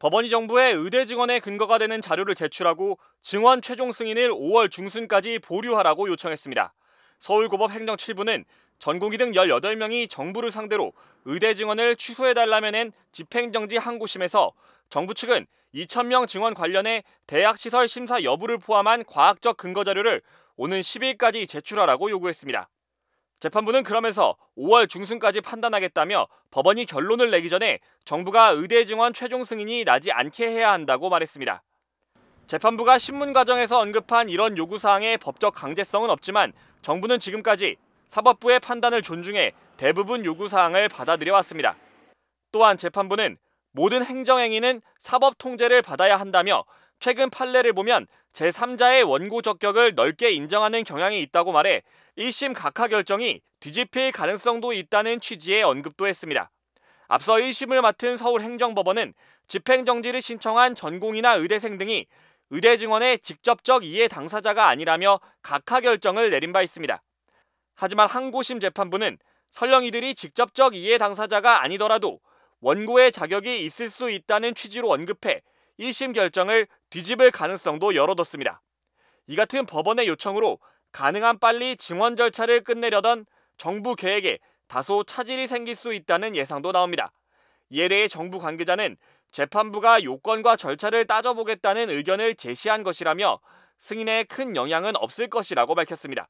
법원이 정부에 의대 증언의 근거가 되는 자료를 제출하고 증언 최종 승인을 5월 중순까지 보류하라고 요청했습니다. 서울고법 행정 7부는 전공이 등 18명이 정부를 상대로 의대 증언을 취소해달라며 낸 집행정지 항고심에서 정부 측은 2,000명 증언 관련해 대학 시설 심사 여부를 포함한 과학적 근거 자료를 오는 10일까지 제출하라고 요구했습니다. 재판부는 그러면서 5월 중순까지 판단하겠다며 법원이 결론을 내기 전에 정부가 의대 증원 최종 승인이 나지 않게 해야 한다고 말했습니다. 재판부가 신문 과정에서 언급한 이런 요구 사항의 법적 강제성은 없지만 정부는 지금까지 사법부의 판단을 존중해 대부분 요구 사항을 받아들여 왔습니다. 또한 재판부는 모든 행정 행위는 사법 통제를 받아야 한다며 최근 판례를 보면 제3자의 원고 적격을 넓게 인정하는 경향이 있다고 말해 1심 각하 결정이 뒤집힐 가능성도 있다는 취지의 언급도 했습니다. 앞서 1심을 맡은 서울행정법원은 집행정지를 신청한 전공이나 의대생 등이 의대 증원의 직접적 이해 당사자가 아니라며 각하 결정을 내린 바 있습니다. 하지만 항고심 재판부는 설령 이들이 직접적 이해 당사자가 아니더라도 원고의 자격이 있을 수 있다는 취지로 언급해 1심 결정을 뒤집을 가능성도 열어뒀습니다. 이 같은 법원의 요청으로 가능한 빨리 증원 절차를 끝내려던 정부 계획에 다소 차질이 생길 수 있다는 예상도 나옵니다. 이에 대해 정부 관계자는 재판부가 요건과 절차를 따져보겠다는 의견을 제시한 것이라며 승인에 큰 영향은 없을 것이라고 밝혔습니다.